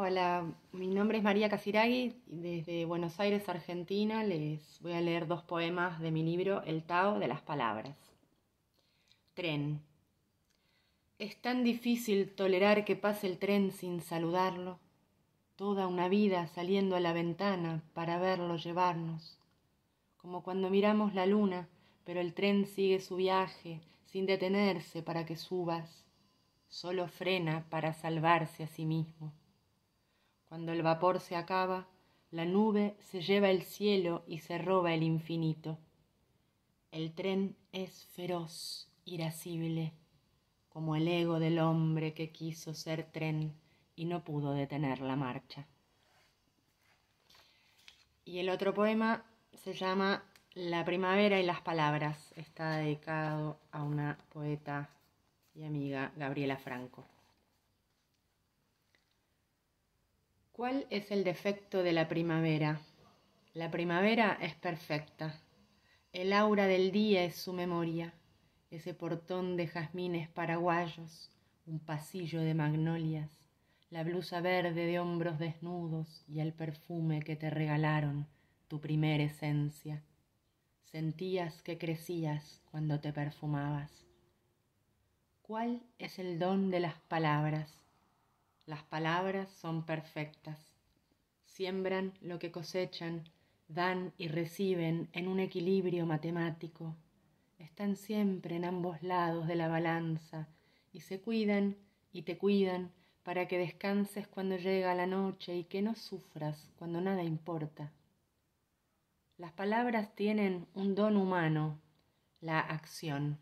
Hola, mi nombre es María Casiragui y desde Buenos Aires, Argentina, les voy a leer dos poemas de mi libro El Tao de las Palabras. Tren. Es tan difícil tolerar que pase el tren sin saludarlo, toda una vida saliendo a la ventana para verlo llevarnos, como cuando miramos la luna, pero el tren sigue su viaje sin detenerse para que subas, solo frena para salvarse a sí mismo. Cuando el vapor se acaba, la nube se lleva el cielo y se roba el infinito. El tren es feroz, irascible, como el ego del hombre que quiso ser tren y no pudo detener la marcha. Y el otro poema se llama La primavera y las palabras. Está dedicado a una poeta y amiga, Gabriela Franco. ¿Cuál es el defecto de la primavera? La primavera es perfecta. El aura del día es su memoria, ese portón de jazmines paraguayos, un pasillo de magnolias, la blusa verde de hombros desnudos y el perfume que te regalaron, tu primera esencia. Sentías que crecías cuando te perfumabas. ¿Cuál es el don de las palabras? Las palabras son perfectas. Siembran lo que cosechan, dan y reciben en un equilibrio matemático. Están siempre en ambos lados de la balanza y se cuidan y te cuidan para que descanses cuando llega la noche y que no sufras cuando nada importa. Las palabras tienen un don humano, la acción.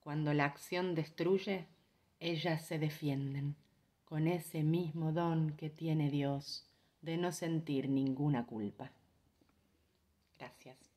Cuando la acción destruye, ellas se defienden con ese mismo don que tiene Dios de no sentir ninguna culpa. Gracias.